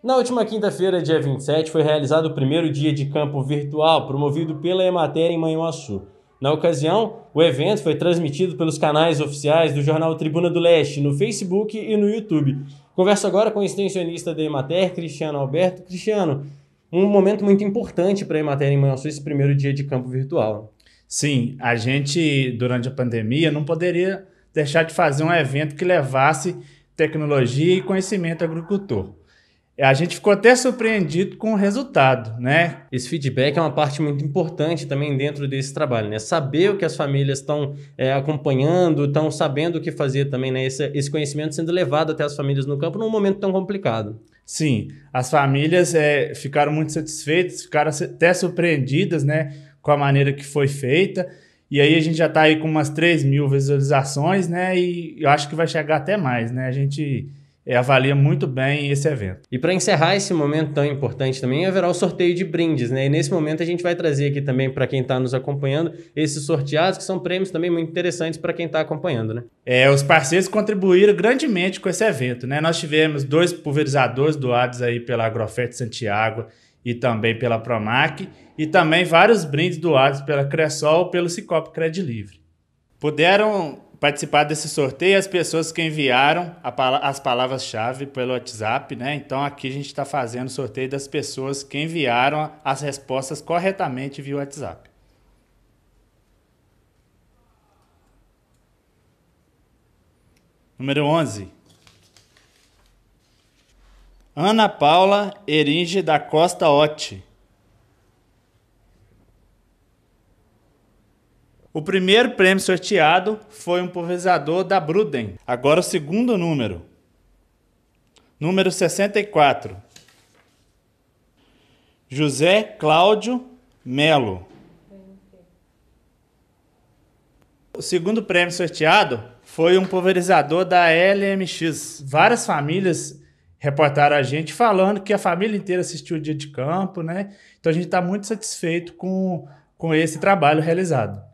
Na última quinta-feira, dia 27, foi realizado o primeiro dia de campo virtual promovido pela Emater em Manhuaçu. Na ocasião, o evento foi transmitido pelos canais oficiais do jornal Tribuna do Leste, no Facebook e no YouTube. Converso agora com o extensionista da Emater, Cristiano Alberto. Cristiano, um momento muito importante para a Emater em Manhuaçu, esse primeiro dia de campo virtual. Sim, a gente, durante a pandemia, não poderia deixar de fazer um evento que levasse tecnologia e conhecimento agricultor a gente ficou até surpreendido com o resultado, né? Esse feedback é uma parte muito importante também dentro desse trabalho, né? Saber o que as famílias estão é, acompanhando, estão sabendo o que fazer também, né? Esse, esse, conhecimento sendo levado até as famílias no campo num momento tão complicado. Sim, as famílias é, ficaram muito satisfeitas, ficaram até surpreendidas, né? Com a maneira que foi feita. E aí a gente já está aí com umas 3 mil visualizações, né? E eu acho que vai chegar até mais, né? A gente é, avalia muito bem esse evento. E para encerrar esse momento tão importante também, haverá o sorteio de brindes, né? E nesse momento a gente vai trazer aqui também para quem está nos acompanhando esses sorteados, que são prêmios também muito interessantes para quem está acompanhando, né? É, os parceiros contribuíram grandemente com esse evento, né? Nós tivemos dois pulverizadores doados aí pela Agrofert Santiago e também pela Promac, e também vários brindes doados pela Cressol pelo Cicop Cred Livre. Puderam participar desse sorteio as pessoas que enviaram as palavras-chave pelo WhatsApp, né? Então aqui a gente está fazendo o sorteio das pessoas que enviaram as respostas corretamente via WhatsApp. Número 11. Ana Paula Eringe da Costa Otti. O primeiro prêmio sorteado foi um pulverizador da Bruden. Agora o segundo número. Número 64. José Cláudio Melo. O segundo prêmio sorteado foi um pulverizador da LMX. Várias famílias reportaram a gente falando que a família inteira assistiu o dia de campo, né? Então a gente está muito satisfeito com, com esse trabalho realizado.